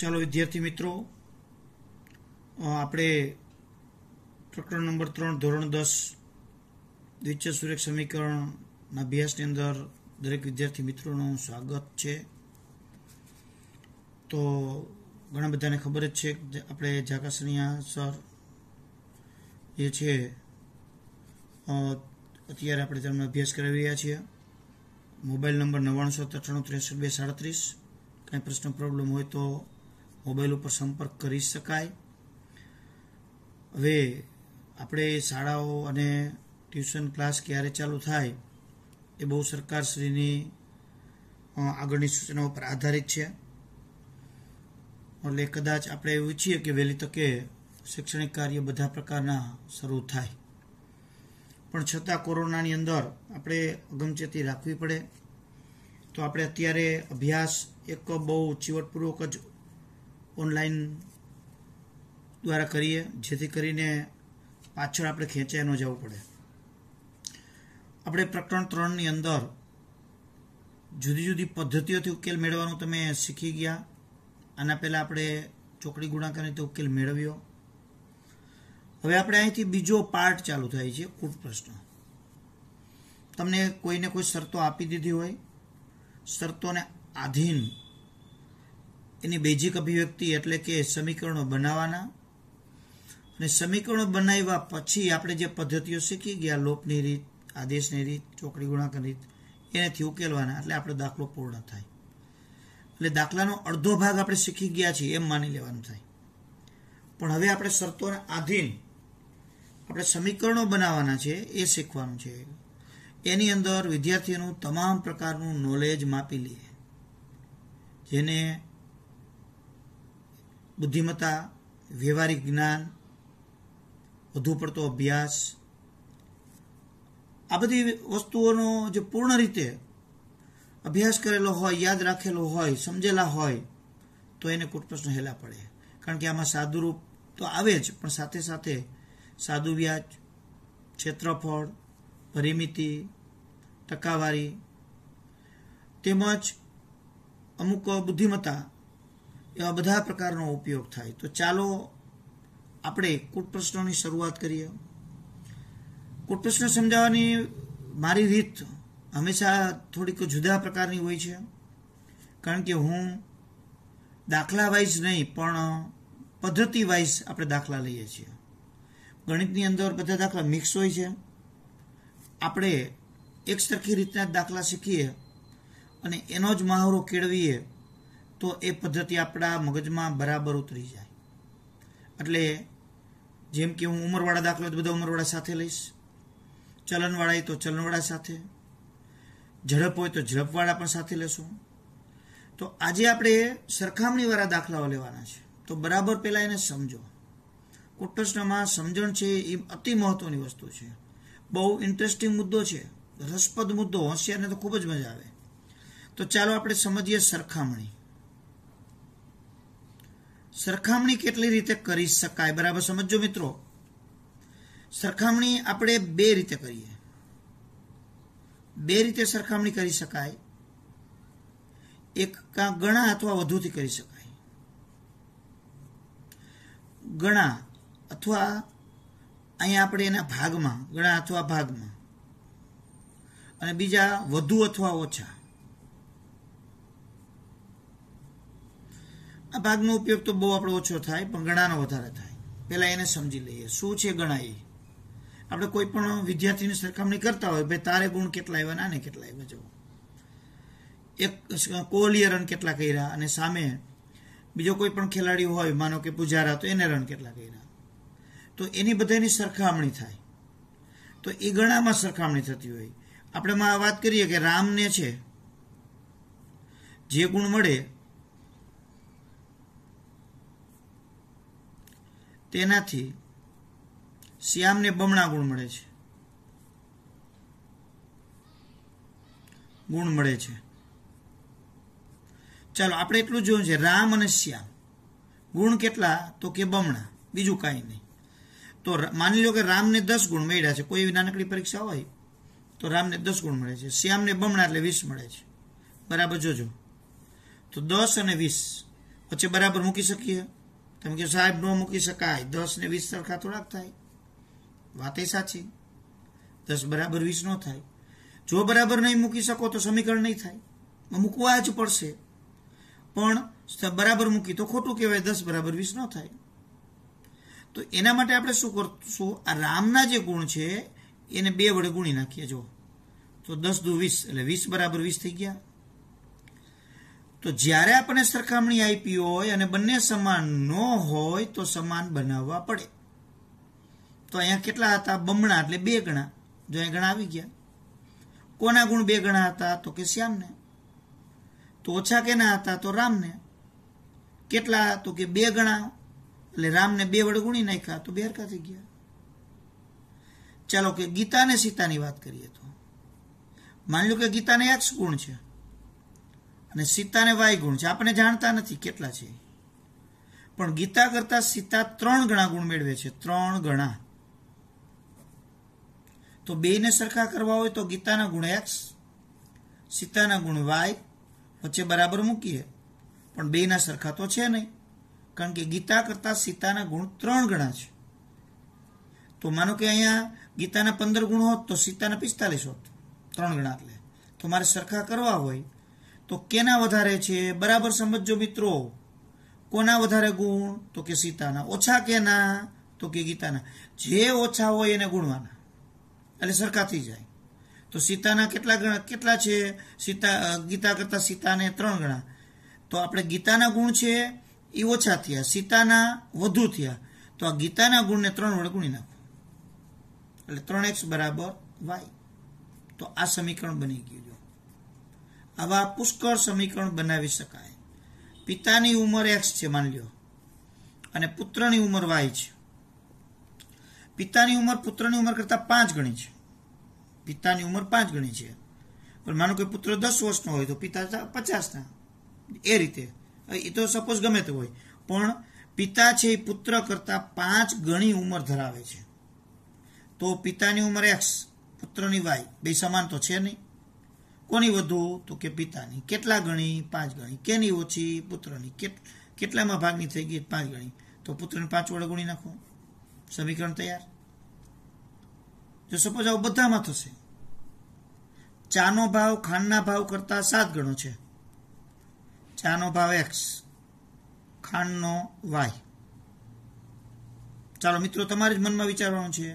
ચાલો વિદ્યાર્થી મિત્રો આપણે પ્રકરણ નંબર ત્રણ ધોરણ દસ દ્વિચય સુરેખ સમીકરણના અભ્યાસની અંદર દરેક વિદ્યાર્થી મિત્રોનું સ્વાગત છે તો ઘણા બધાને ખબર જ છે આપણે જાકાસનિયા સર એ છે અત્યારે આપણે તેમનો અભ્યાસ કરાવી રહ્યા છીએ મોબાઈલ નંબર નવ્વાણું સત્તાણું ત્રેસઠ બે સાડત્રીસ કાંઈ પ્રશ્ન પ્રોબ્લેમ હોય તો મોબાઈલ ઉપર સંપર્ક કરી શકાય હવે આપણે શાળાઓ અને ટ્યુશન ક્લાસ ક્યારે ચાલુ થાય એ બહુ સરકારશ્રીની આગળની સૂચનાઓ પર આધારિત છે એટલે કદાચ આપણે એવું ઈચ્છીએ કે વહેલી તકે શૈક્ષણિક કાર્ય બધા પ્રકારના શરૂ થાય પણ છતાં કોરોનાની અંદર આપણે અગમચેતી રાખવી પડે તો આપણે અત્યારે અભ્યાસ એક બહુ ચીવટપૂર્વક જ ઓનલાઈન દ્વારા કરીએ જેથી કરીને પાછળ આપણે ખેંચાઈ ન જવું પડે આપણે પ્રકરણ ત્રણની અંદર જુદી જુદી પદ્ધતિઓથી ઉકેલ મેળવવાનું તમે શીખી ગયા આના પહેલાં આપણે ચોકડી ગુણાકારને તે ઉકેલ મેળવ્યો હવે આપણે અહીંથી બીજો પાર્ટ ચાલુ થાય છે કૂટ પ્રશ્ન તમને કોઈને કોઈ શરતો આપી દીધી હોય શરતોને આધીન એની બેઝિક અભિવ્યક્તિ એટલે કે સમીકરણો બનાવવાના અને સમીકરણો બનાવ્યા પછી આપણે જે પદ્ધતિઓ શીખી ગયા લોપની રીત આદેશની રીત ચોકડી ગુણાકાર રીત એનાથી ઉકેલવાના એટલે આપણો દાખલો પૂર્ણ થાય એટલે દાખલાનો અડધો ભાગ આપણે શીખી ગયા છીએ એમ માની લેવાનું થાય પણ હવે આપણે શરતોને આધીન આપણે સમીકરણો બનાવવાના છે એ શીખવાનું છે એની અંદર વિદ્યાર્થીઓનું તમામ પ્રકારનું નોલેજ માપી લઈએ જેને બુદ્ધિમત્તા વ્યવહારિક જ્ઞાન વધુ પડતો અભ્યાસ આ બધી વસ્તુઓનો જે પૂર્ણ રીતે અભ્યાસ કરેલો હોય યાદ રાખેલો હોય સમજેલા હોય તો એને કૂટપ્રશ્ન હેલા પડે કારણ કે આમાં સાદુરૂપ તો આવે જ પણ સાથે સાથે સાધુ વ્યાજ ક્ષેત્રફળ પરિમિતિ ટકાવારી તેમજ અમુક બુદ્ધિમત્તા એવા બધા પ્રકારનો ઉપયોગ થાય તો ચાલો આપણે કુટ પ્રશ્નોની શરૂઆત કરીએ કુટ કૂટપ્રશ્ન સમજાવવાની મારી રીત હંમેશા થોડીક જુદા પ્રકારની હોય છે કારણ કે હું દાખલા વાઇઝ નહીં પણ પદ્ધતિ વાઇઝ આપણે દાખલા લઈએ છીએ ગણિતની અંદર બધા દાખલા મિક્સ હોય છે આપણે એક સરખી રીતના દાખલા શીખીએ અને એનો જ મહાવરો કેળવીએ તો એ પદ્ધતિ આપણા મગજમાં બરાબર ઉતરી જાય એટલે જેમ કે હું ઉંમરવાળા દાખલો તો બધા ઉંમરવાળા સાથે લઈશ ચલનવાળા તો ચલનવાળા સાથે ઝડપ હોય તો ઝડપવાળા પણ સાથે લેશું તો આજે આપણે સરખામણીવાળા દાખલાઓ લેવાના છે તો બરાબર પહેલાં એને સમજો કુટસ્થમાં સમજણ છે એ અતિ મહત્વની વસ્તુ છે બહુ ઇન્ટરેસ્ટિંગ મુદ્દો છે રસપ્રદ મુદ્દો હોશિયારને તો ખૂબ જ મજા આવે તો ચાલો આપણે સમજીએ સરખામણી સરખામણી કેટલી રીતે કરી શકાય બરાબર સમજો મિત્રો સરખામણી આપણે બે રીતે કરીએ બે રીતે સરખામણી કરી શકાય એક કાં ગણા અથવા વધુથી કરી શકાય ગણા અથવા અહીંયા આપણે એના ભાગમાં ગણા અથવા ભાગમાં અને બીજા વધુ અથવા ઓછા આ ભાગનો ઉપયોગ તો બહુ આપણો ઓછો થાય પણ ગણાનો વધારે થાય પહેલાં એને સમજી લઈએ શું છે ગણા એ આપણે કોઈ પણ વિદ્યાર્થીની સરખામણી કરતા હોય ભાઈ તારે ગુણ કેટલા આવ્યા ના ને કેટલા આવ્યા જવું એક કોહલીએ રન કેટલા કર્યા અને સામે બીજો કોઈ પણ ખેલાડી હોય માનો કે પુજારા તો એને રન કેટલા કર્યા તો એની બધાની સરખામણી થાય તો એ ગણામાં સરખામણી થતી હોય આપણે વાત કરીએ કે રામને છે જે ગુણ મળે તેનાથી શ્યામને બમણા ગુણ મળે છે ગુણ મળે છે ચાલો આપણે એટલું જોયું છે રામ અને શ્યામ ગુણ કેટલા તો કે બમણા બીજું કાંઈ નહીં તો માની લો કે રામને દસ ગુણ મળ્યા છે કોઈ એવી નાનકડી પરીક્ષા હોય તો રામને દસ ગુણ મળે છે શ્યામને બમણા એટલે વીસ મળે છે બરાબર જોજો તો દસ અને વીસ વચ્ચે બરાબર મૂકી શકીએ તમે કે સાહેબ ન મૂકી શકાય દસ ને વીસ સરખા થોડાક થાય વાત એ સાચી દસ બરાબર વીસ ન થાય જો બરાબર નહીં મૂકી શકો તો સમીકરણ નહીં થાય મૂકવા જ પડશે પણ બરાબર મૂકી તો ખોટું કહેવાય દસ બરાબર વીસ ન થાય તો એના માટે આપણે શું કરશું આ રામના જે ગુણ છે એને બે વડે ગુણી નાખીએ જો તો દસ દુ વીસ એટલે વીસ બરાબર વીસ થઈ ગયા તો જ્યારે આપણે સરખામણી આપી હોય અને બંને સમાન ન હોય તો સમાન બનાવવા પડે તો અહીંયા કેટલા હતા બમણા એટલે બે ગણા જો અહીંયા ગણા આવી ગયા કોના ગુણ બે ગણા હતા તો કે શ્યામને તો ઓછા કેના હતા તો રામને કેટલા તો કે બે ગણા એટલે રામને બે વડે ગુણી નાખ્યા તો બે હરકા થઈ ગયા ચાલો કે ગીતા અને સીતાની વાત કરીએ તો માની લો કે ગીતાને એક્સ ગુણ છે અને સીતાને વાય ગુણ છે આપણે જાણતા નથી કેટલા છે પણ ગીતા કરતા સીતા ત્રણ ગણા ગુણ મેળવે છે ત્રણ ગણા તો બેને સરખા કરવા હોય તો ગીતાના ગુણ એક્સ સીતાના ગુણ વાય વચ્ચે બરાબર મૂકીએ પણ બેના સરખા તો છે નહીં કારણ કે ગીતા કરતા સીતાના ગુણ ત્રણ ગણા છે તો માનો કે અહીંયા ગીતાના પંદર ગુણ હોત તો સીતાના પિસ્તાલીસ હોત ત્રણ ગણા એટલે તો મારે સરખા કરવા હોય તો કેના વધારે છે બરાબર સમજો મિત્રો કોના વધારે ગુણ તો કે સીતાના ઓછા કેના તો કે ગીતાના જે ઓછા હોય એને ગુણવાના એટલે સરખાથી જાય તો સીતાના કેટલા ગણા કેટલા છે સીતા ગીતા કરતા સીતાને ત્રણ ગણા તો આપણે ગીતાના ગુણ છે એ ઓછા થયા સીતાના વધુ થયા તો આ ગીતાના ગુણને ત્રણ વડે ગુણી નાખો એટલે ત્રણ એક્સ બરાબર વાય તો આ સમીકરણ બની ગયું આવા પુષ્કળ સમીકરણ બનાવી શકાય પિતાની ઉંમર એક્સ છે માની લ્યો અને પુત્રની ઉંમર વાય છે પિતાની ઉંમર પુત્રની ઉંમર કરતાં પાંચ ગણી છે પિતાની ઉંમર પાંચ ગણી છે પણ માનો કે પુત્ર દસ વર્ષનો હોય તો પિતા પચાસના એ રીતે એ તો સપોઝ ગમે તે હોય પણ પિતા છે એ પુત્ર કરતાં પાંચ ગણી ઉંમર ધરાવે છે તો પિતાની ઉંમર એક્સ પુત્રની વાય બે સમાન તો છે નહીં કોની વધુ તો કે પિતાની કેટલા ગણી પાંચ ગણી કેની ઓછી પુત્રની કેટલામાં ભાગની થઈ ગઈ પાંચ ગણી તો પુત્રને પાંચ વડે ગુણી નાખો સમીકરણ તૈયાર જો સપોઝ આવું બધામાં થશે ચાનો ભાવ ખાંડના ભાવ કરતા સાત ગણો છે ચાનો ભાવ એક્સ ખાંડનો વાય ચાલો મિત્રો તમારે જ મનમાં વિચારવાનું છે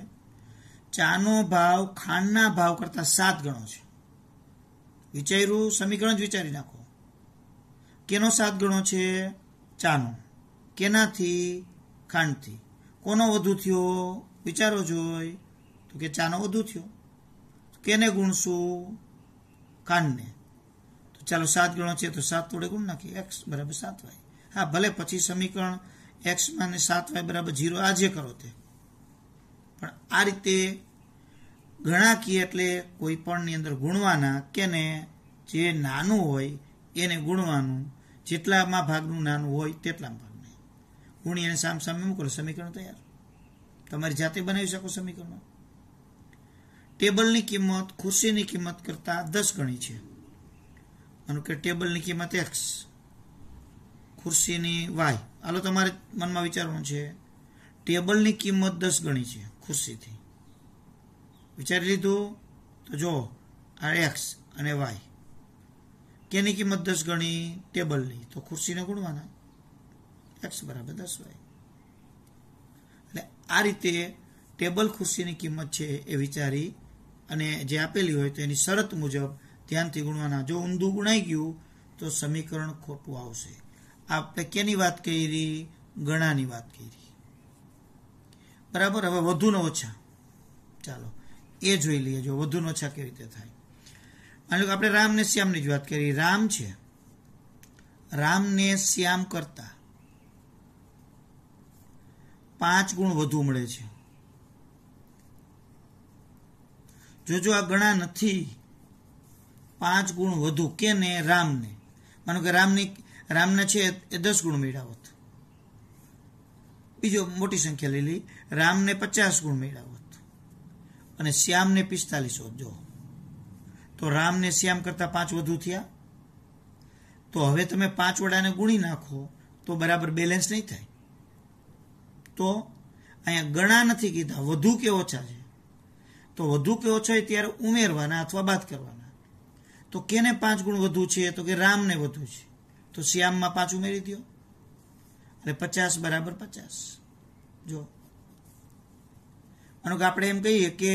ચાનો ભાવ ખાંડના ભાવ કરતા સાત ગણો છે વિચાર્યું સમીકરણ જ વિચારી નાખો કેનો સાત ગણો છે ચાનો કેનાથી ખાંડથી કોનો વધુ થયો વિચારો જોઈ તો કે ચાનો વધુ થયો કેને ગુણશું ખાંડને તો ચાલો સાત ગણો છે તો સાત થોડે ગુણ નાખીએ એક્સ બરાબર સાત વાય હા ભલે પછી સમીકરણ એક્સ ને સાત વાય બરાબર જીરો આજે કરો તે પણ આ રીતે ગણાકીય એટલે કોઈ પણની અંદર ગુણવાના કેને જે નાનું હોય એને ગુણવાનું જેટલામાં ભાગનું નાનું હોય તેટલામાં ભાગ નહીં ગુણી અને સામસામે મૂકો સમીકરણ તૈયાર તમારી જાતે બનાવી શકો સમીકરણ ટેબલની કિંમત ખુરશીની કિંમત કરતાં દસ ગણી છે માનો કે ટેબલની કિંમત એક્સ ખુરશીની વાય હાલો તમારે મનમાં વિચારવાનું છે ટેબલની કિંમત દસ ગણી છે ખુરશીથી વિચારી લીધું તો જો આ એક્સ અને વાય કેની કિંમત દસ ગણી ટેબલની તો ખુરશીને ગુણવાના એક્સ બરાબર દસ વાય એટલે આ રીતે ટેબલ ખુરશીની કિંમત છે એ વિચારી અને જે આપેલી હોય તો એની શરત મુજબ ધ્યાનથી ગુણવાના જો ઊંધું ગુણાઈ ગયું તો સમીકરણ ખોટું આવશે આપણે કેની વાત કરી ગણાની વાત કરી બરાબર હવે વધુ ને ઓછા ચાલો એ જોઈ લઈએ જો વધુ ઓછા કેવી રીતે થાય માની અને આપણે રામ ને શ્યામની જ વાત કરી રામ છે રામને શ્યામ કરતા પાંચ ગુણ વધુ મળે છે જોજો આ ગણા નથી પાંચ ગુણ વધુ કે કેને રામને માનો કે રામની રામના છે એ દસ ગુણ મેળાવત બીજો મોટી સંખ્યા લઈ લઈ રામને પચાસ ગુણ મેળાવત અને શ્યામને પિસ્તાલીસ જો તો રામને શ્યામ કરતાં પાંચ વધુ થયા તો હવે તમે પાંચ વડાને ગુણી નાખો તો બરાબર બેલેન્સ નહીં થાય તો અહીંયા ગણા નથી કીધા વધુ કે ઓછા છે તો વધુ કે ઓછો હોય ત્યારે ઉમેરવાના અથવા બાદ કરવાના તો કેને પાંચ ગુણ વધુ છે તો કે રામને વધુ છે તો શ્યામમાં પાંચ ઉમેરી દો એટલે પચાસ બરાબર પચાસ જો માનો કે આપણે એમ કહીએ કે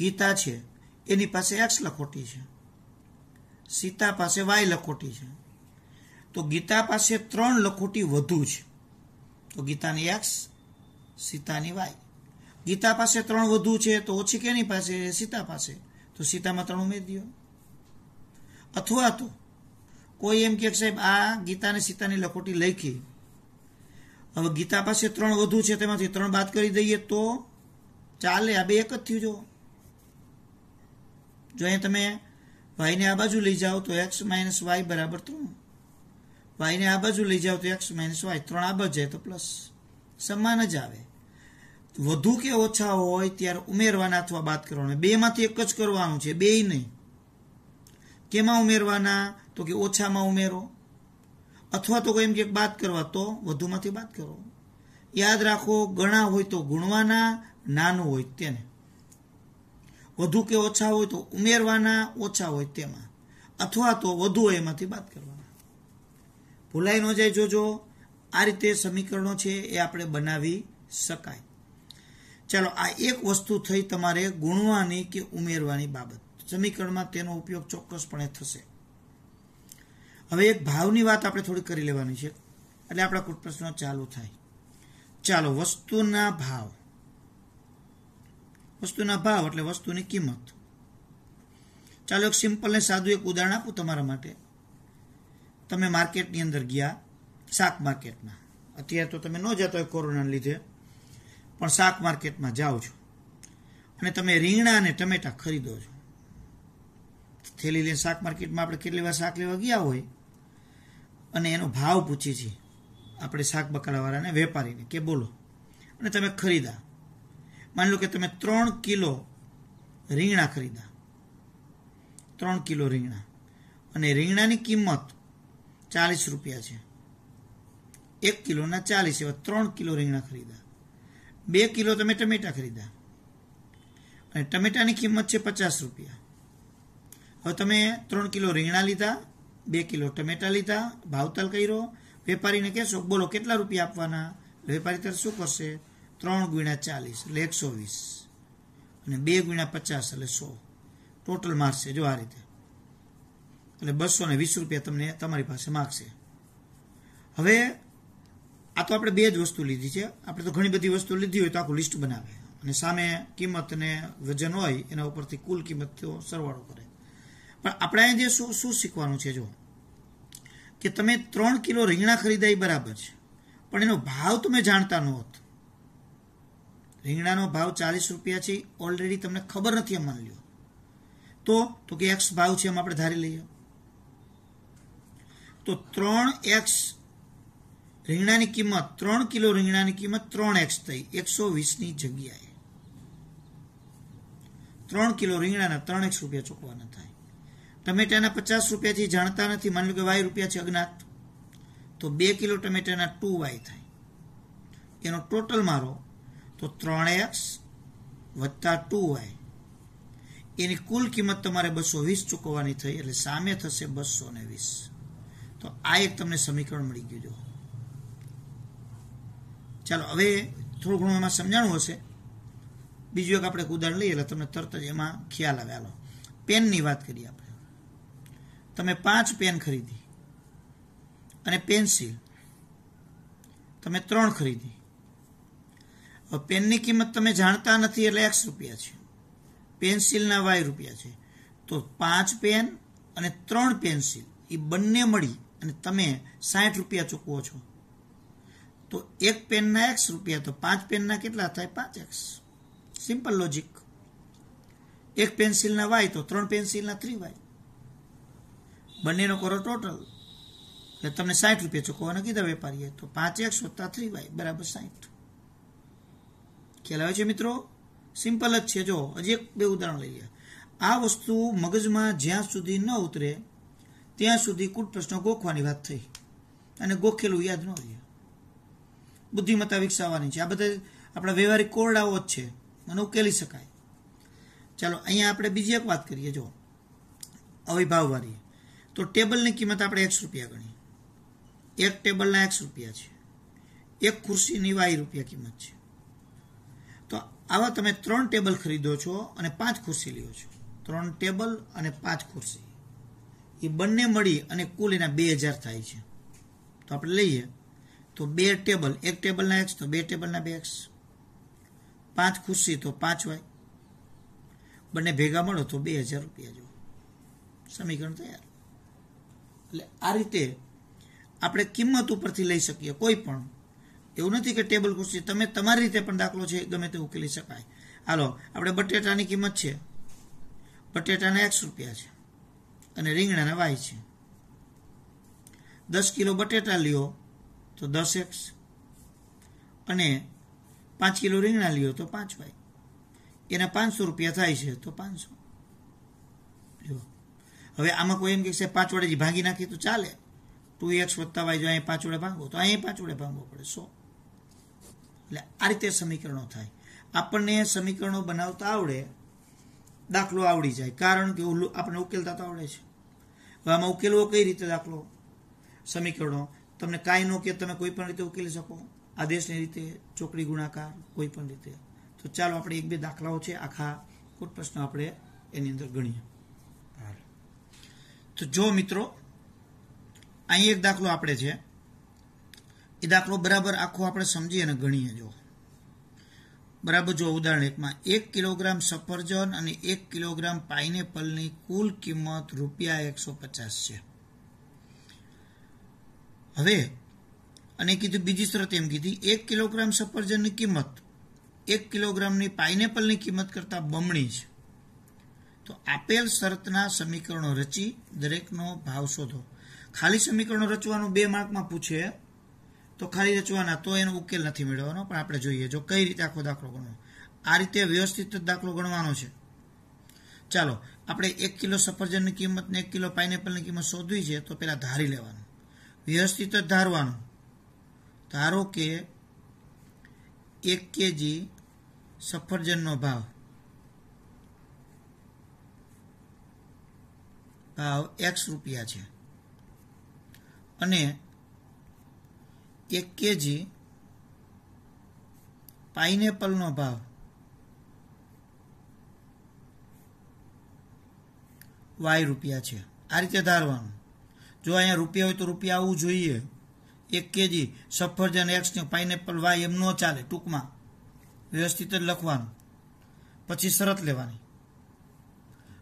ગીતા છે એની પાસે એક્સ લખોટી છે સીતા પાસે વાય લખોટી છે તો ગીતા પાસે ત્રણ લખોટી વધુ છે તો ગીતાની એક્સ સીતાની વાય ગીતા પાસે ત્રણ વધુ છે તો ઓછી કેની પાસે સીતા પાસે તો સીતામાં ત્રણ ઉમેરી દો અથવા તો કોઈ એમ કે સાહેબ આ ગીતાને સીતાની લખોટી લખી હવે ગીતા પાસે ત્રણ વધુ છે તેમાંથી ત્રણ બાદ કરી દઈએ તો चाले आ एक जो जो अँ ते वाई ने आ बाजू लई जाओ तो एक्स माइनस वाई बराबर त्रो वाई ने आ बाजू लई जाओ तो एक्स माइनस वाई त्र आजे तो प्लस सामन ज आए के ओछा हो तर उमर अथवा बात करने बे एक नहीं के उमर तो कि ओछा में उमरो अथवा तो कोई बात करवा तो वू में बात करो याद राखो गणा हो तो गुणवाना નાનું હોય તેને વધુ કે ઓછા હોય તો ઉમેરવાના ઓછા હોય તેમાં અથવા તો વધુ હોય એમાંથી બાદ કરવાના ભૂલાઈ ન જાય જોજો આ રીતે સમીકરણો છે એ આપણે બનાવી શકાય ચાલો આ એક વસ્તુ થઈ તમારે ગુણવાની કે ઉમેરવાની બાબત સમીકરણમાં તેનો ઉપયોગ ચોક્કસપણે થશે હવે એક ભાવની વાત આપણે થોડી કરી લેવાની છે એટલે આપણા કુટ પ્રશ્નો ચાલુ થાય ચાલો વસ્તુના ભાવ વસ્તુના ભાવ એટલે વસ્તુની કિંમત ચાલો એક સિમ્પલ ને સાદું એક ઉદાહરણ આપું તમારા માટે તમે માર્કેટની અંદર ગયા શાક માર્કેટમાં અત્યારે તો તમે ન જતા હોય કોરોનાને લીધે પણ શાક માર્કેટમાં જાઓ છો અને તમે રીંગણા અને ટમેટા ખરીદો છો થેલી લઈને શાક માર્કેટમાં આપણે કેટલી વાર શાક લેવા ગયા હોય અને એનો ભાવ પૂછીએ છીએ આપણે શાક બકાલાવાળાને વેપારીને કે બોલો અને તમે ખરીદા માની લો કે તમે ત્રણ કિલો રીંગણા ખરીદા ત્રણ કિલો રીંગણા અને રીંગણાની કિંમત ચાલીસ રૂપિયા છે એક કિલોના ચાલીસ એવા ત્રણ કિલો રીંગણા ખરીદા બે કિલો તમે ટમેટા ખરીદા અને ટમેટાની કિંમત છે પચાસ રૂપિયા હવે તમે ત્રણ કિલો રીંગણા લીધા બે કિલો ટમેટા લીધા ભાવતાલ કર્યો વેપારીને કહેશો બોલો કેટલા રૂપિયા આપવાના વેપારી ત્યારે શું કરશે ત્રણ ગુણ્યા ચાલીસ એટલે એકસો વીસ અને બે ગુણ્યા પચાસ એટલે સો ટોટલ માર્ક્સ છે જો આ રીતે એટલે બસો ને વીસ રૂપિયા તમને તમારી પાસે માગશે હવે આ તો આપણે બે જ વસ્તુ લીધી છે આપણે તો ઘણી બધી વસ્તુ લીધી હોય તો આખું લિસ્ટ બનાવે અને સામે કિંમત અને વજન હોય એના ઉપરથી કુલ કિંમત સરવાળો કરે પણ આપણે અહીં જે શું શું શીખવાનું છે જો કે તમે ત્રણ કિલો રીંગણા ખરીદાય બરાબર છે પણ એનો ભાવ તમે જાણતા ન હોત રીંગણાનો ભાવ ચાલીસ રૂપિયા છે ઓલરેડી તમને ખબર નથી એમ માની લ્યો તો તો કે એક્સ ભાવ છે એમ આપણે ધારી લઈએ તો ત્રણ એક્સ રીંગણાની કિંમત ત્રણ કિલો રીંગણાની કિંમત ત્રણ એક્સ થઈ એકસો વીસની જગ્યાએ ત્રણ કિલો રીંગણાના ત્રણ એક્સ રૂપિયા ચૂકવાના થાય ટમેટાના પચાસ રૂપિયાથી જાણતા નથી માની લો કે વાય રૂપિયા છે અજ્ઞાત તો બે કિલો ટમેટાના ટુ વાય થાય એનો ટોટલ મારો તો ત્રણ એક્સ વત્તા ટુ વાય એની કુલ કિંમત તમારે બસો વીસ ચૂકવવાની થઈ એટલે સામે થશે બસો ને વીસ તો આ એક તમને સમીકરણ મળી ગયું જો ચાલો હવે થોડું ઘણું એમાં સમજાણું હશે બીજું એક આપણે ઉદાહરણ લઈએ એટલે તમને તરત જ એમાં ખ્યાલ આવે હાલો પેનની વાત કરીએ આપણે તમે પાંચ પેન ખરીદી અને પેન્સિલ તમે ત્રણ ખરીદી પેનની કિંમત તમે જાણતા નથી એટલે એક્સ રૂપિયા છે પેન્સિલના વાય રૂપિયા છે તો પાંચ પેન અને ત્રણ પેન્સિલ એ બંને મળી અને તમે સાઠ રૂપિયા ચૂકવો છો તો એક પેનના એક્સ રૂપિયા તો પાંચ પેનના કેટલા થાય પાંચ એક્સ સિમ્પલ લોજિક એક પેન્સિલના વાય તો ત્રણ પેન્સિલના થ્રી વાય બંનેનો કરો ટોટલ એટલે તમને સાઠ રૂપિયા ચૂકવવાના કીધા વેપારીએ તો પાંચ એક્સ વત્તા થ્રી વાય બરાબર સાઠ ખ્યાલ આવે છે મિત્રો સિમ્પલ જ છે જો હજી એક બે ઉદાહરણ લઈએ આ વસ્તુ મગજમાં જ્યાં સુધી ન ઉતરે ત્યાં સુધી કુટ પ્રશ્નો ગોખવાની વાત થઈ અને ગોખેલું યાદ ન રહે બુદ્ધિમત્તા વિકસાવવાની છે આ બધા આપણા વ્યવહારિક કોરડાઓ જ છે અને ઉકેલી શકાય ચાલો અહીંયા આપણે બીજી એક વાત કરીએ જો અવિભાવવાળી તો ટેબલની કિંમત આપણે એકસો રૂપિયા ગણી એક ટેબલના એકસો રૂપિયા છે એક ખુરશીની વાય રૂપિયા કિંમત છે આવા તમે ત્રણ ટેબલ ખરીદો છો અને પાંચ ખુરશી લ્યો છો ત્રણ ટેબલ અને પાંચ ખુરશી એ બંને મળી અને કુલ એના બે હજાર થાય છે તો આપણે લઈએ તો બે ટેબલ એક ટેબલના એક્સ તો બે ટેબલના બે એક્સ પાંચ ખુરશી તો પાંચ વાય બંને ભેગા મળો તો બે હજાર રૂપિયા જો સમીકરણ તૈયાર એટલે આ રીતે આપણે કિંમત ઉપરથી લઈ શકીએ કોઈ પણ એવું નથી કે ટેબલ ખુરશી તમે તમારી રીતે પણ દાખલો છે ગમે તે ઉકેલી શકાય હાલો આપણે બટેટાની કિંમત છે બટેટાના એકસો રૂપિયા છે અને રીંગણાના વાય છે દસ કિલો બટેટા લ્યો તો દસ એક્સ અને પાંચ કિલો રીંગણા લ્યો તો પાંચ વાય એના પાંચસો રૂપિયા થાય છે તો પાંચસો હવે આમાં કોઈ એમ કે પાંચ વડે ભાંગી નાખીએ તો ચાલે ટુ એક્સ વત્તા વાય જો અહીં પાંચ વડે ભાંગો તો અહીં પાંચ વડે ભાંગવો પડે સો એટલે આ રીતે સમીકરણો થાય આપણને સમીકરણો બનાવતા આવડે દાખલો આવડી જાય કારણ કે આપણને ઉકેલતા તો આવડે છે હવે આમાં ઉકેલવો કઈ રીતે દાખલો સમીકરણો તમને કાંઈ ન કે તમે કોઈ પણ રીતે ઉકેલી શકો આદેશની રીતે ચોકડી ગુણાકાર કોઈ પણ રીતે તો ચાલો આપણે એક બે દાખલાઓ છે આખા કોટ પ્રશ્ન આપણે એની અંદર ગણીએ તો જો મિત્રો અહીં એક દાખલો આપણે છે એ દાખલો બરાબર આખો આપણે સમજી અને ગણીએ જો બરાબર જો ઉદાહરણ એકમાં એક કિલોગ્રામ સફરજન અને એક કિલોગ્રામ પાઇનેપલની કુલ કિંમત રૂપિયા એકસો પચાસ છે હવે અને કીધું બીજી શરત એમ કીધી એક કિલોગ્રામ સફરજનની કિંમત એક કિલોગ્રામની પાઇનેપલની કિંમત કરતાં બમણી છે તો આપેલ શરતના સમીકરણો રચી દરેકનો ભાવ શોધો ખાલી સમીકરણો રચવાનું બે માર્કમાં પૂછે તો ખાલી રચવાના તો એનો ઉકેલ નથી મેળવવાનો પણ આપણે જોઈએ જો કઈ રીતે આખો દાખલો ગણવો આ રીતે વ્યવસ્થિત દાખલો ગણવાનો છે ચાલો આપણે એક કિલો સફરજનની કિંમત ને એક કિલો પાઇનેપલની કિંમત શોધવી છે તો પહેલાં ધારી લેવાનું વ્યવસ્થિત જ ધારવાનું ધારો કે એક કેજી સફરજનનો ભાવ ભાવ એક્સ રૂપિયા છે અને એક કેજી પાઇનેપલનો ભાવ વાય રૂપિયા છે આ રીતે ધારવાનું જો અહીંયા રૂપિયા હોય તો રૂપિયા આવવું જોઈએ એક કેજી સફરજન એક્સ પાઇનેપલ વાય એમ ન ચાલે ટૂંકમાં વ્યવસ્થિત જ લખવાનું પછી શરત લેવાની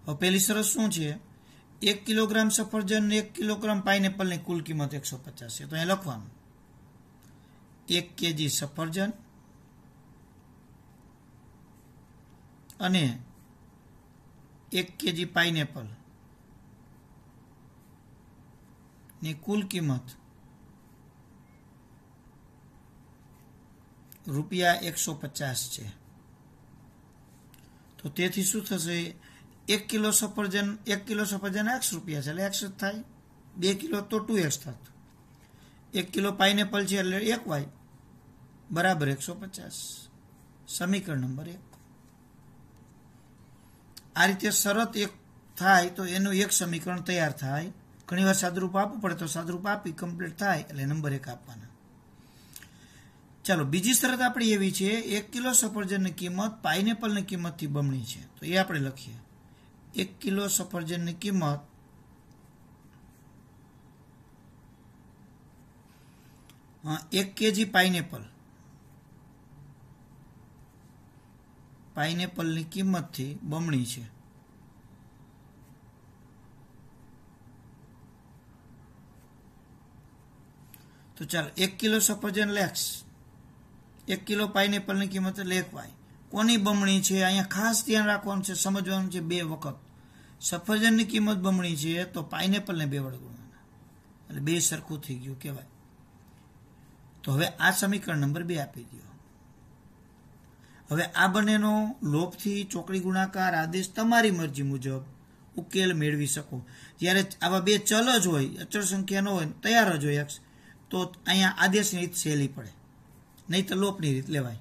હવે પહેલી શરત શું છે એક કિલોગ્રામ સફરજન એક કિલોગ્રામ પાઇનેપલની કુલ કિંમત એકસો પચાસ છે તો અહીંયા લખવાનું એક કેજી સફરજન અને એક કેજી પાઇનેપલ ની કુલ કિંમત રૂપિયા એકસો પચાસ છે તો તેથી શું થશે એક કિલો સફરજન એક કિલો સફરજન એકસો રૂપિયા છે એટલે એકસો થાય બે કિલો તો ટુ એક્સ થતું એક કિલો પાઇનેપલ છે એટલે એક વાય બરાબર એકસો પચાસ સમીકરણ નંબર એક આ રીતે શરત એક થાય તો એનું એક સમીકરણ તૈયાર થાય ઘણીવાર સાદરૂપ આપવું પડે તો સાદરૂપ આપી કમ્પ્લીટ થાય એટલે નંબર એક આપવાના ચાલો બીજી શરત આપણી એવી છે એક કિલો સફરજનની કિંમત પાઇનેપલની કિંમતથી બમણી છે તો એ આપણે લખીએ એક કિલો સફરજનની કિંમત એક કેજી પાઇનેપલ પાઇનેપલની કિંમતથી બમણી છે તો ચાલો એક કિલો સફરજન લેક્સ એક કિલો પાઇનેપલની કિંમત એટલે વાય કોની બમણી છે અહીંયા ખાસ ધ્યાન રાખવાનું છે સમજવાનું છે બે વખત સફરજનની કિંમત બમણી છે તો પાઇનેપલને બે વડે ગુણવાના એટલે બે સરખું થઈ ગયું કહેવાય તો હવે આ સમીકરણ નંબર બે આપી દો હવે આ બંનેનો લોભથી ચોકડી ગુણાકાર આદેશ તમારી મરજી મુજબ ઉકેલ મેળવી શકો જ્યારે આવા બે ચલ જ હોય અચળ સંખ્યા ન હોય તૈયાર જ હોય એક્સ તો અહીંયા આદેશની રીત સહેલી પડે નહીં તો લોપની રીત લેવાય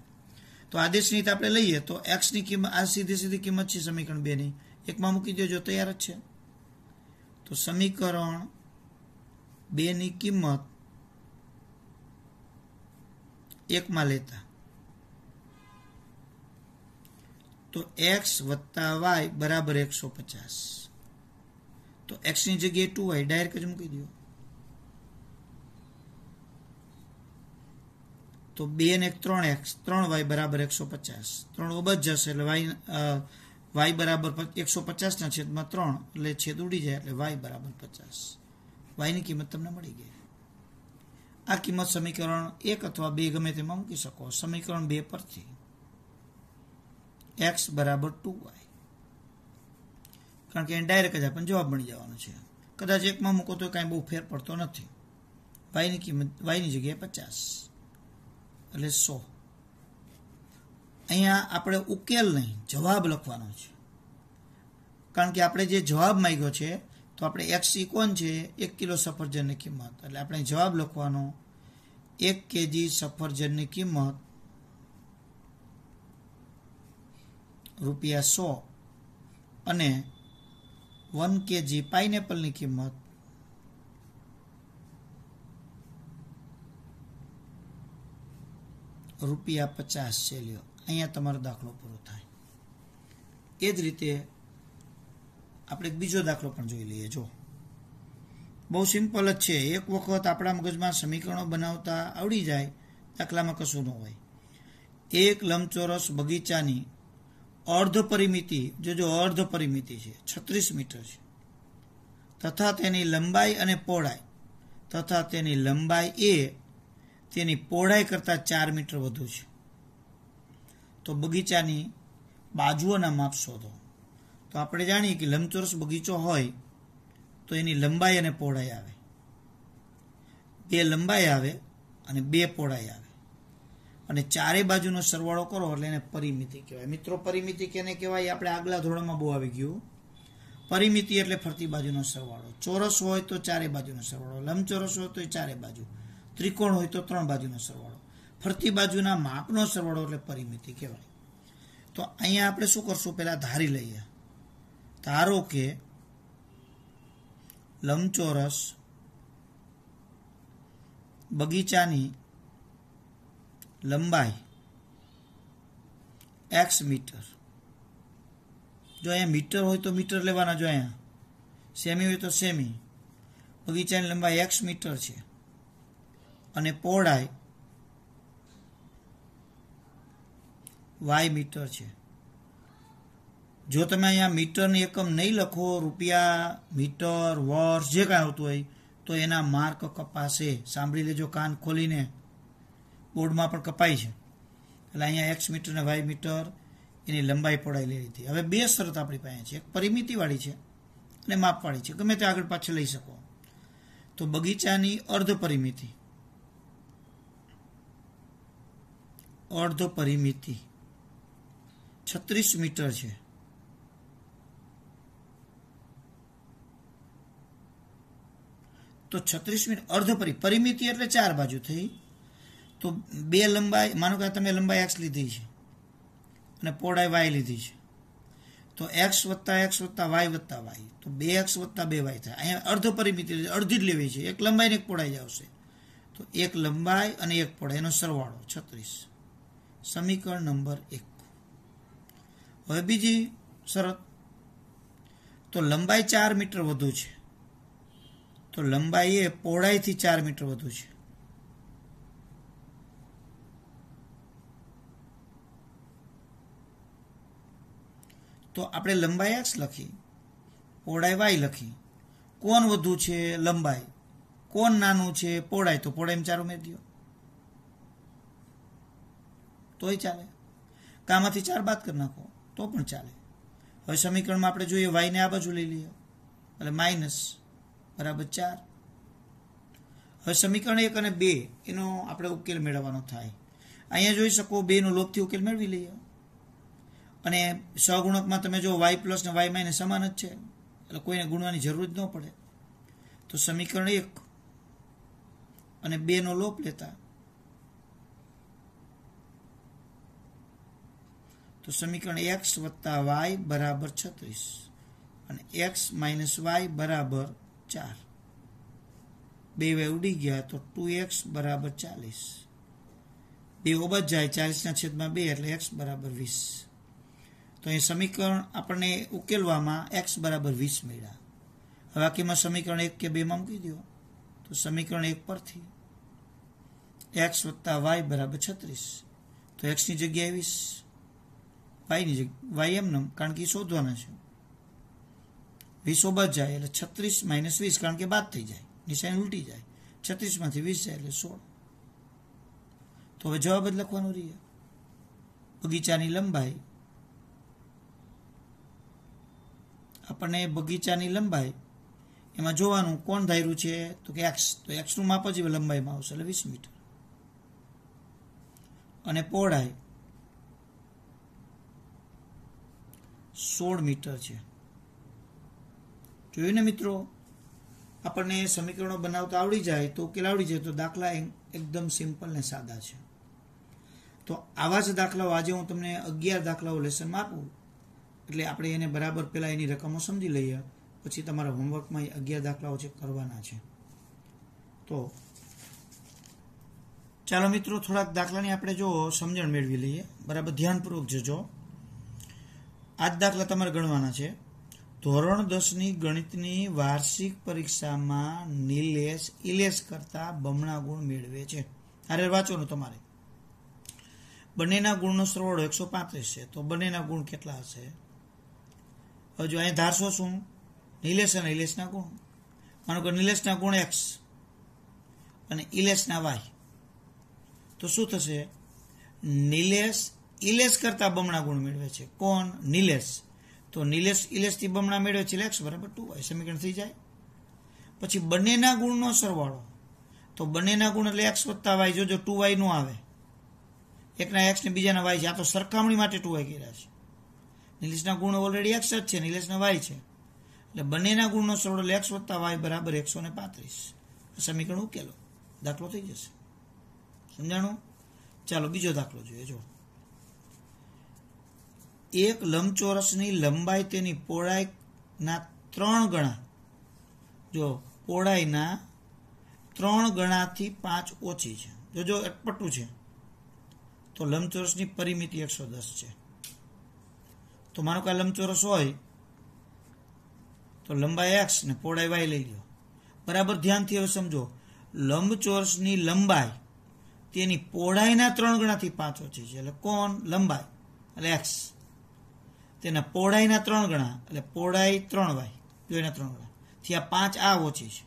તો આદેશની રીત આપણે લઈએ તો એક્સની કિંમત આ સીધી સીધી કિંમત છે સમીકરણ બેની એકમાં મૂકી દેજો તૈયાર જ છે તો સમીકરણ બેની કિંમત એકમાં લેતા તો એક્સ વત્તા વાય બરાબર એકસો પચાસ તો એક્સની જગ્યાએ ટુ વાય ડાયરેક્ટ જ મૂકી દો તો બે ને ત્રણ એક્સ ત્રણ વાય બરાબર એકસો પચાસ ત્રણ ઓબજ જશે એટલે વાય વાય બરાબર એકસો પચાસના છેદમાં ત્રણ એટલે છેદ ઉડી જાય એટલે વાય બરાબર પચાસ વાયની કિંમત તમને મળી ગઈ આ કિંમત સમીકરણ એક અથવા બે ગમે તેમાં મૂકી શકો સમીકરણ બે પરથી એક્સ બરાબર ટુ વાય કારણ કે એને ડાયરેક્ટ જ આપણને જવાબ મળી જવાનો છે કદાચ એકમાં મૂકો તો કાંઈ બહુ ફેર પડતો નથી વાયની કિંમત વાયની જગ્યાએ પચાસ એટલે સો અહીંયા આપણે ઉકેલ નહીં જવાબ લખવાનો છે કારણ કે આપણે જે જવાબ માંગ્યો છે તો આપણે એક્સ ઇકોન છે એક કિલો સફરજનની કિંમત એટલે આપણે જવાબ લખવાનો એક કેજી સફરજનની કિંમત રૂપિયા સો અને વન કેજી પાઇનેપલની કિંમત રૂપિયા પચાસ છે લ્યો અહીંયા તમારો દાખલો પૂરો થાય એ જ રીતે આપણે બીજો દાખલો પણ જોઈ લઈએ જો બહુ સિમ્પલ જ છે એક વખત આપણા મગજમાં સમીકરણો બનાવતા આવડી જાય દાખલામાં કશું ન હોય એક લંબચોરસ બગીચાની અર્ધ પરિમિતિ જોજો અર્ધ પરિમિતિ છે છત્રીસ મીટર છે તથા તેની લંબાઈ અને પહોળાઈ તથા તેની લંબાઈ એ તેની પહોળાઈ કરતાં ચાર મીટર વધુ છે તો બગીચાની બાજુઓના માપ શોધો તો આપણે જાણીએ કે લંબચોરસ બગીચો હોય તો એની લંબાઈ અને પહોળાઈ આવે બે લંબાઈ આવે અને બે પહોળાઈ આવે અને ચારે બાજુનો સરવાળો કરો એટલે એને પરિમિતિ કહેવાય મિત્રો પરિમિતિ કેને કહેવાય આપણે આગલા ધોરણમાં બહુ આવી ગયું પરિમિતિ એટલે ફરતી બાજુનો સરવાળો ચોરસ હોય તો ચારે બાજુનો સરવાળો લંબચોરસ હોય તો એ ચારે બાજુ ત્રિકોણ હોય તો ત્રણ બાજુનો સરવાળો ફરતી બાજુના માપનો સરવાળો એટલે પરિમિતિ કહેવાય તો અહીંયા આપણે શું કરશું પહેલાં ધારી લઈએ ધારો કે લંબચોરસ બગીચાની લંબાઈ એક્સ મીટર જો અહીંયા મીટર હોય તો મીટર લેવાના જો અહીંયા સેમી હોય તો સેમી બગીચાની લંબાઈ એક્સ મીટર છે અને પહોળાઈ વાય મીટર છે જો તમે અહીંયા મીટરની એકમ નહીં લખો રૂપિયા મીટર વર્ષ જે કાંઈ આવતું હોય તો એના માર્ક કપાશે સાંભળી લેજો કાન ખોલીને કોડમાં પણ કપાઈ છે એટલે અહીંયા એક્સ મીટર અને વાય મીટર એની લંબાઈ પહોળાઈ લઈ હતી હવે બે શરત આપણી પાસે છે એક પરિમિતિવાળી છે અને માપવાળી છે ગમે તે આગળ પાછળ લઈ શકો તો બગીચાની અર્ધ પરિમિતિ અર્ધ પરિમિતિ છત્રીસ મીટર છે તો છત્રીસ મીટર અર્ધ પરિમિતિ એટલે ચાર બાજુ થઈ તો બે લંબાઈ માનો કે તમે લંબાઈ એક્સ લીધી છે અને પહોળાઈ વાય લીધી છે તો એક્સ વત્તા એક્સ વત્તા વાય વત્તા વાય તો બે એક્સ વત્તા બે વાય થાય અહીંયા અર્ધ પરિમિતિ અડધી જ લેવી છે એક લંબાઈને એક પહોળાઈ જ આવશે તો એક લંબાઈ અને એક પહોળાઈ એનો સરવાળો છત્રીસ સમીકરણ નંબર એક હવે બીજી શરત તો લંબાઈ ચાર મીટર વધુ છે તો લંબાઈ એ પહોળાઈથી ચાર મીટર વધુ છે તો આપણે લંબાઈ એક્સ લખી પહોળાઈ વાય લખી કોણ વધુ છે લંબાઈ કોણ નાનું છે પહોળાઈ તો પહોળાઈમાં ચાર ઉમેરી દો તોય ચાલે કામાંથી ચાર બાદ કરી નાખો તો પણ ચાલે હવે સમીકરણમાં આપણે જોઈએ વાયને આ બાજુ લઈ લઈએ એટલે માઇનસ બરાબર ચાર હવે સમીકરણ એક અને બે એનો આપણે ઉકેલ મેળવવાનો થાય અહીંયા જોઈ શકો બેનો લોભથી ઉકેલ મેળવી લઈએ અને સહગુણકમાં તમે જો વાય પ્લસ ને વાય માઇનસ સમાન જ છે એટલે કોઈને ગુણવાની જરૂર જ ન પડે તો સમીકરણ એક અને બેનો લોપ લેતા તો સમીકરણ એક્સ વત્તા વાય બરાબર છત્રીસ અને એક્સ માઇનસ વાય બરાબર ચાર બે વાય ઉડી ગયા તો ટુ એક્સ બરાબર ચાલીસ બે ઓબા જાય ચાલીસના છેદમાં બે એટલે એક્સ બરાબર વીસ તો એ સમીકરણ આપણને ઉકેલવામાં એક્સ બરાબર વીસ મળ્યા હવે બાકીમાં સમીકરણ એક કે બેમાં મૂકી દો તો સમીકરણ એક પરથી એક્સ વત્તા વાય બરાબર છત્રીસ તો એક્સની જગ્યાએ વીસ વાયની જગ્યા વાય એમ નમ કારણ કે એ શોધવાના છે વીસ ઓબા જાય એટલે છત્રીસ માઇનસ વીસ કારણ કે બાદ થઈ જાય નિશાની ઉલટી જાય છત્રીસમાંથી વીસ જાય એટલે સોળ તો હવે જવાબ જ લખવાનો રહી બગીચાની લંબાઈ આપણને બગીચાની લંબાઈ એમાં જોવાનું કોણ ધાર્યું છે તો કે એક્સ તો એક્સનું માપ જ લંબાઈમાં આવશે એટલે વીસ મીટર અને પહોળાઈ સોળ મીટર છે જોયું ને મિત્રો આપણને સમીકરણો બનાવતા આવડી જાય તો ઉકેલ આવડી જાય તો દાખલા એકદમ સિમ્પલ ને સાદા છે તો આવા જ દાખલાઓ આજે હું તમને અગિયાર દાખલાઓ લેસનમાં આપું એટલે આપણે એને બરાબર પહેલાં એની રકમો સમજી લઈએ પછી તમારા હોમવર્કમાં એ અગિયાર દાખલાઓ છે કરવાના છે તો ચાલો મિત્રો થોડાક દાખલાની આપણે જો સમજણ મેળવી લઈએ બરાબર ધ્યાનપૂર્વક જજો આ જ દાખલા તમારે ગણવાના છે ધોરણ દસની ગણિતની વાર્ષિક પરીક્ષામાં નિલેશ ઇલેશ કરતા બમણા ગુણ મેળવે છે અરે વાંચવાનું તમારે બંનેના ગુણનો સરવાળો એકસો પાંત્રીસ છે તો બંનેના ગુણ કેટલા હશે હવે જો અહીં ધારશો શું નિલેશ અને ઇલેશના ગુણ માનો કે નિલેશના ગુણ એક્સ અને ઇલેશના વાય તો શું થશે નિલેશ ઇલેશ કરતાં બમણા ગુણ મેળવે છે કોણ નિલેશ તો નિલેશ ઇલેશથી બમણા મેળવે છે એક્સ બરાબર ટુ વાય સમીકરણ થઈ જાય પછી બંનેના ગુણનો સરવાળો તો બંનેના ગુણ એટલે એક્સ વત્તા વાય જોજો ટુ વાય નો આવે એકના એક્સ ને બીજાના વાય છે આ તો સરખામણી માટે ટુ વાય કર્યા છે નિલેશના ગુણ ઓલરેડી એક્સ જ છે નિલેશના વાય છે એટલે બંનેના ગુણનો સરવાળો એક્સ વત્તા વાય બરાબર એકસો ને પાંત્રીસ સમીકરણ ઉકેલો દાખલો થઈ જશે સમજાણું ચાલો બીજો દાખલો જોઈએ જો એક લંબચોરસની લંબાઈ તેની પોળાઈના ત્રણ ગણા જો પોળાઈના ત્રણ ગણાથી પાંચ ઓછી છે જો જો અટપટું છે તો લંબચોરસની પરિમિતિ એકસો દસ છે તો માનો કે આ લંબચોરસ હોય તો લંબાઈ એક્સ ને પહોળાઈ વાય લઈ લો બરાબર ધ્યાનથી હવે સમજો લંબચોરસની લંબાઈ તેની પહોળાઈના ત્રણ ગણાથી પાંચ ઓછી છે એટલે કોણ લંબાઈ એટલે એક્સ તેના પહોળાઈના ત્રણ ગણા એટલે પહોળાઈ ત્રણ વાય જો ત્રણ ગણા થી આ પાંચ આ ઓછી છે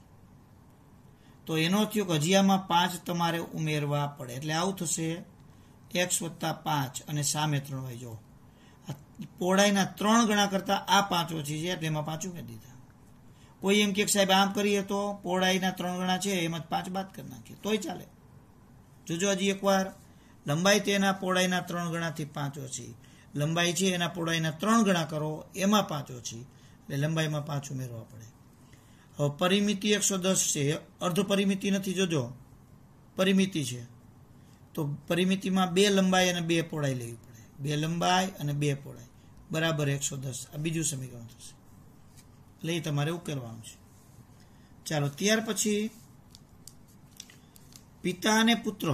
તો એનો થયો કે હજી પાંચ તમારે ઉમેરવા પડે એટલે આવું થશે એક્સ વત્તા પાંચ અને સામે ત્રણ વાય જો પહોળાઈના ત્રણ ગણા કરતાં આ પાંચ ઓછી છે એટલે એમાં પાંચ કહી દીધા કોઈ એમ કે સાહેબ આમ કરીએ તો પહોળાઈના ત્રણ ગણા છે એમાં પાંચ બાદ કરી નાખીએ તોય ચાલે જોજો હજી એકવાર લંબાઈ તેના પહોળાઈના ત્રણ ગણાથી પાંચ ઓછી લંબાઈ છે એના પહોળાઈના ત્રણ ગણા કરો એમાં પાંચ ઓછી એટલે લંબાઈમાં પાંચ ઉમેરવા પડે હવે પરિમિતિ એકસો દસ છે અર્ધ પરિમિતિ નથી જોજો પરિમિતિ છે તો પરિમિતિમાં બે લંબાઈ અને બે પહોળાઈ લેવી પડે બે લંબાઈ અને બે પહોળાઈ બરાબર એકસો દસ આ બીજું સમીકરણ થશે એટલે એ તમારે ઉકેલવાનું છે ચાલો ત્યાર પછી પિતા અને પુત્ર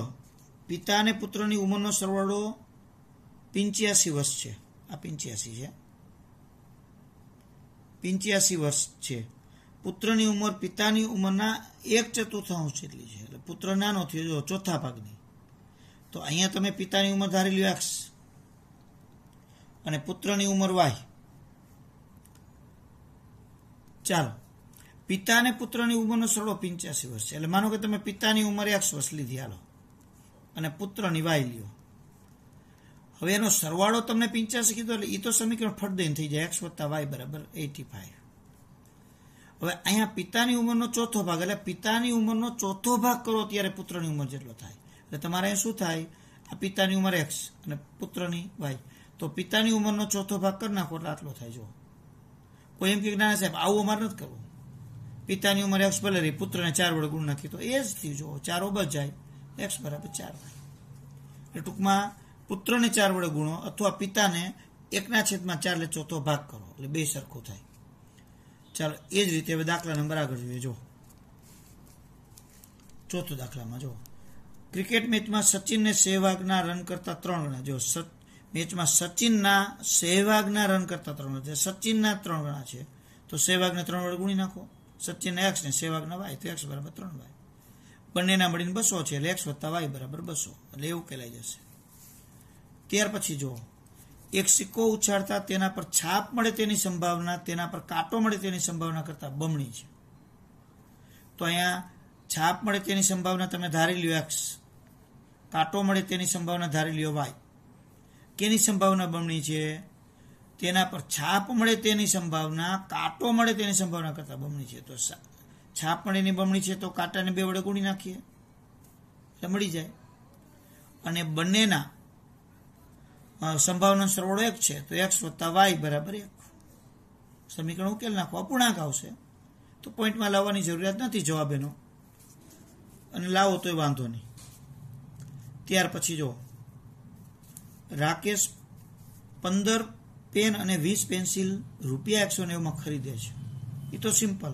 પિતા અને પુત્રની ઉંમરનો સરવાળો પિંચ્યાસી વર્ષ છે આ પિંચ્યાસી છે પિંચ્યાસી વર્ષ છે પુત્રની ઉંમર પિતાની ઉંમરના એક ચતુર્થાંશ જેટલી છે એટલે પુત્ર નાનો થયો જો ચોથા ભાગની તો અહીંયા તમે પિતાની ઉંમર ધારી લ્યો એક્સ અને પુત્રની ઉંમર વાય ચાલો પિતા અને પુત્રની ઉંમરનો સરળો પિંચ્યાસી વર્ષ એટલે માનો કે તમે પિતાની ઉંમર એકસો વર્ષ લીધી હાલો અને પુત્રની વાય લ્યો હવે એનો સરવાળો તમને પંચ્યાસી કીધો એટલે એ તો સમીકરણ ફળદૈન થઈ જાય એક્સ વત્તા વાય બરાબર એટી ફાઈવ હવે અહીંયા પિતાની ઉંમરનો ચોથો ભાગ એટલે પિતાની ઉંમરનો ચોથો ભાગ કરો ત્યારે પુત્રની ઉંમર જેટલો થાય એટલે તમારે અહીં શું થાય આ પિતાની ઉંમર એક્સ અને પુત્રની વાય તો પિતાની ઉંમરનો ચોથો ભાગ કરી નાખો એટલે આટલો થાય જો કોઈ એમ કે ના સાહેબ આવું અમારે નથી કરવું પિતાની ઉંમર એક્સ ભલે રહી પુત્રને ચાર વડે ગુણ નાખી તો એ જ થયું જો ચાર ઓબજ જાય એક્સ બરાબર ચાર થાય એટલે ટૂંકમાં પુત્રને ચાર વડે ગુણો અથવા પિતાને એકના છેદમાં ચાર એટલે ચોથો ભાગ કરો એટલે બે સરખું થાય ચાલો એ જ રીતે હવે દાખલા નંબર આગળ જોઈએ જો ચોથો દાખલામાં જો ક્રિકેટ મેચમાં સચિનને સહેવાગના રન કરતા ત્રણ ગણા જો મેચમાં સચિનના સહેવાગના રન કરતા ત્રણ છે સચિનના ત્રણ ગણા છે તો સહેવાગને ત્રણ વડે ગુણી નાખો સચિનના એક્સ ને સહેવાગના વાય તો એક્સ બરાબર ત્રણ વાય બંનેના મળીને બસો છે એટલે એક્સ વત્તા વાય બરાબર બસો એટલે એવું કહેલાઈ જશે ત્યાર પછી જુઓ એક સિક્કો ઉછાળતા તેના પર છાપ મળે તેની સંભાવના તેના પર કાંટો મળે તેની સંભાવના કરતાં બમણી છે તો અહીંયા છાપ મળે તેની સંભાવના તમે ધારી લ્યો એક્સ કાંટો મળે તેની સંભાવના ધારી લ્યો વાય કેની સંભાવના બમણી છે તેના પર છાપ મળે તેની સંભાવના કાંટો મળે તેની સંભાવના કરતાં બમણી છે તો છાપ મળેની બમણી છે તો કાંટાને બે વડે ગુણી નાખીએ એટલે મળી જાય અને બંનેના સંભાવના સરવાળો એક છે તો એક્સ વત્તા વાય બરાબર એક સમીકરણ ઉકેલ નાખો અપૂર્ણાંક આવશે તો પોઈન્ટમાં લાવવાની જરૂરિયાત નથી જવાબ એનો અને લાવો તોય વાંધો નહીં ત્યાર પછી જો રાકેશ પંદર પેન અને વીસ પેન્સિલ રૂપિયા એકસો નેવુંમાં ખરીદે છે એ તો સિમ્પલ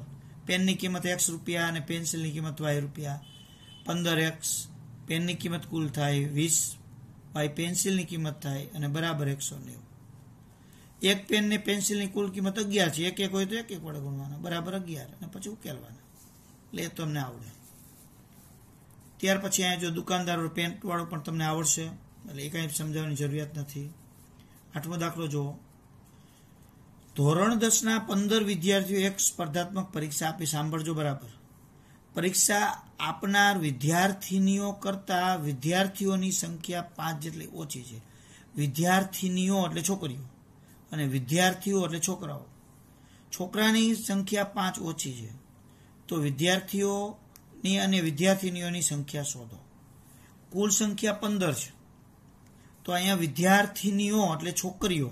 પેનની કિંમત એક્સ રૂપિયા અને પેન્સિલની કિંમત વાય રૂપિયા પંદર એક્સ પેનની કિંમત કુલ થાય વીસ વાય પેન્સિલની કિંમત થાય અને બરાબર એકસો નેવું એક પેન પેન્સિલની કુલ કિંમત અગિયાર છે એક એક હોય તો એક એક વડે ગુણવાના બરાબર અગિયાર અને પછી ઉકેલવાના એટલે એ તમને આવડે ત્યાર પછી અહીંયા જો દુકાનદારો પેન્ટ વાળો પણ તમને આવડશે એટલે એ કાંઈ સમજાવવાની જરૂરિયાત નથી આઠમો દાખલો જુઓ ધોરણ દસના પંદર વિદ્યાર્થીઓ એક સ્પર્ધાત્મક પરીક્ષા આપી સાંભળજો બરાબર પરીક્ષા આપનાર વિદ્યાર્થીનીઓ કરતા વિદ્યાર્થીઓની સંખ્યા પાંચ જેટલી ઓછી છે વિદ્યાર્થીનીઓ એટલે છોકરીઓ અને વિદ્યાર્થીઓ એટલે છોકરાઓ છોકરાની સંખ્યા પાંચ ઓછી છે તો વિદ્યાર્થીઓની અને વિદ્યાર્થીનીઓની સંખ્યા શોધો કુલ સંખ્યા પંદર છે તો અહીંયા વિદ્યાર્થીનીઓ એટલે છોકરીઓ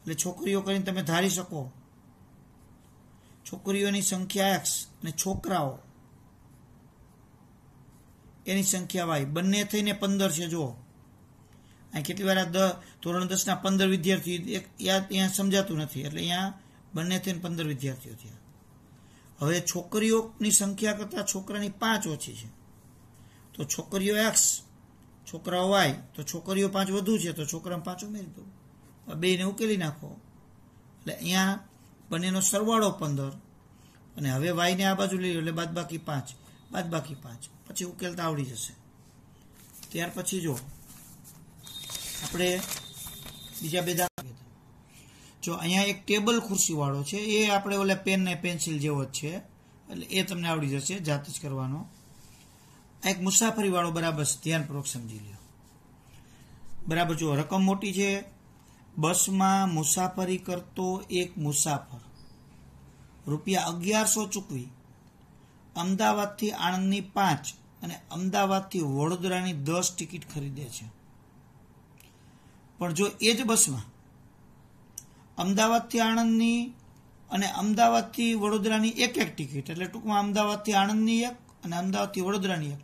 એટલે છોકરીઓ કરીને તમે ધારી શકો છોકરીઓની સંખ્યા એક્સ અને છોકરાઓ એની સંખ્યા વાય બંને થઈને પંદર છે જો અહીં કેટલી વાર આ ધોરણ દસના પંદર વિદ્યાર્થીઓ એક અહીંયા સમજાતું નથી એટલે અહીંયા બંને થઈને પંદર વિદ્યાર્થીઓ થયા હવે છોકરીઓની સંખ્યા કરતાં છોકરાની પાંચ ઓછી છે તો છોકરીઓ એક્સ છોકરાઓ હોય તો છોકરીઓ પાંચ વધુ છે તો છોકરામાં પાંચ ઉમેરી દો બેને ઉકેલી નાખો એટલે અહીંયા બંનેનો સરવાળો પંદર અને હવે વાયને આ બાજુ લઈ લો એટલે બાદ બાકી પાંચ બાદ બાકી પાંચ પછી ઉકેલતા આવડી જશે ત્યાર પછી જો આપણે બીજા બે દાખલા જો અહીંયા એક ટેબલ ખુરશીવાળો છે એ આપણે ઓલે પેન ને પેન્સિલ જેવો જ છે એટલે એ તમને આવડી જશે જાતે જ કરવાનો આ એક મુસાફરીવાળો બરાબર ધ્યાનપૂર્વક સમજી લ્યો બરાબર જો રકમ મોટી છે બસમાં મુસાફરી કરતો એક મુસાફર રૂપિયા અગિયારસો ચૂકવી અમદાવાદથી આણંદની પાંચ અને અમદાવાદથી વડોદરાની દસ ટિકિટ ખરીદે છે પણ જો એ જ બસમાં અમદાવાદથી આણંદની અને અમદાવાદથી વડોદરાની એક એક ટિકિટ એટલે ટૂંકમાં અમદાવાદથી આણંદની એક અને અમદાવાદથી વડોદરાની એક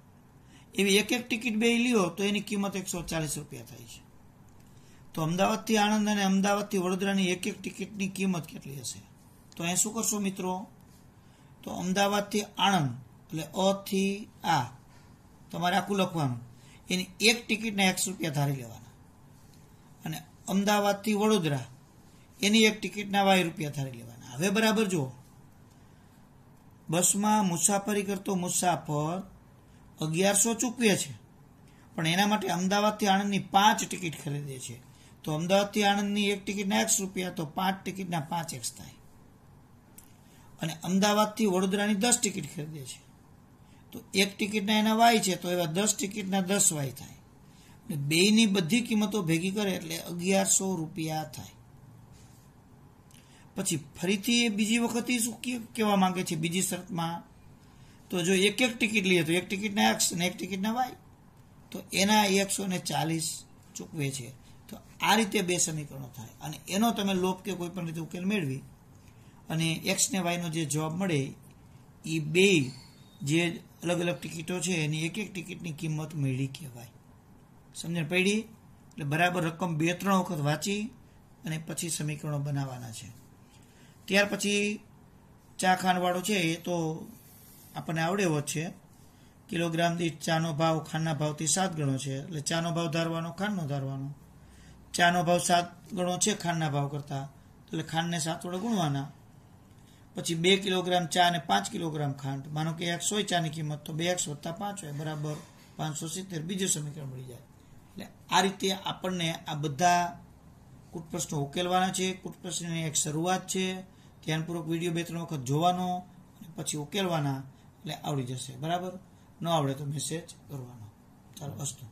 એવી એક એક ટિકિટ બે લ્યો તો એની કિંમત એકસો ચાલીસ રૂપિયા થાય છે તો અમદાવાદથી આણંદ અને અમદાવાદથી વડોદરાની એક એક ટિકિટની કિંમત કેટલી હશે તો અહીં શું કરશો મિત્રો તો અમદાવાદથી આણંદ એટલે અ થી આ તમારે આખું લખવાનું એની એક ટિકિટના એકસો રૂપિયા ધારી લેવાના અને અમદાવાદથી વડોદરા એની એક ટિકિટના વાય રૂપિયા ધારી લેવાના હવે બરાબર જુઓ બસમાં મુસાફરી કરતો મુસાફર અગિયારસો ચૂકવે છે પણ એના માટે અમદાવાદથી આણંદની પાંચ ટિકિટ ખરીદે છે તો અમદાવાદથી આણંદની એક ટિકિટના એક્સ રૂપિયા તો પાંચ ટિકિટના પાંચ એક્સ થાય અને અમદાવાદથી વડોદરાની દસ ટિકિટ ખરીદે છે તો એક ટિકિટના એના વાય છે તો એવા દસ ટિકિટના દસ વાય થાય અને બેયની બધી કિંમતો ભેગી કરે એટલે અગિયારસો રૂપિયા થાય પછી ફરીથી એ બીજી વખત શું કહેવા માંગે છે બીજી શરતમાં તો જો એક એક ટિકિટ લઈએ તો એક ટિકિટના એક્સ અને એક ટિકિટના વાય તો એના એકસો ને ચાલીસ ચૂકવે છે તો આ રીતે બે સમીકરણો થાય અને એનો તમે લોપ કે કોઈ પણ રીતે ઉકેલ મેળવી અને એક્સ ને વાયનો જે જવાબ મળે એ બે જે અલગ અલગ ટિકિટો છે એની એક એક ટિકિટની કિંમત મેળવી કહેવાય સમજણ પડી એટલે બરાબર રકમ બે ત્રણ વખત વાંચી અને પછી સમીકરણો બનાવવાના છે ત્યાર પછી ચા ખાંડવાળો છે એ તો આપણને આવડેવો જ છે કિલોગ્રામ દીઠ ચાનો ભાવ ખાંડના ભાવથી સાત ગણો છે એટલે ચાનો ભાવ ધારવાનો ખાંડનો ધારવાનો ચાનો ભાવ સાત ગણો છે ખાંડના ભાવ કરતાં એટલે ખાંડને સાત વડે ગુણવાના પછી બે કિલોગ્રામ ચા અને પાંચ કિલોગ્રામ ખાંડ માનો કે એક સોય ચાની કિંમત તો બે એકસો વત્તા પાંચ હોય બરાબર પાંચસો સિત્તેર બીજું સમીકરણ મળી જાય એટલે આ રીતે આપણને આ બધા કૂટપ્રશ્નો ઉકેલવાના છે કૂટપ્રશ્નની એક શરૂઆત છે ધ્યાનપૂર્વક વિડીયો બે ત્રણ વખત જોવાનો પછી ઉકેલવાના એટલે આવડી જશે બરાબર ન આવડે તો મેસેજ કરવાનો ચાલો અસ્તુ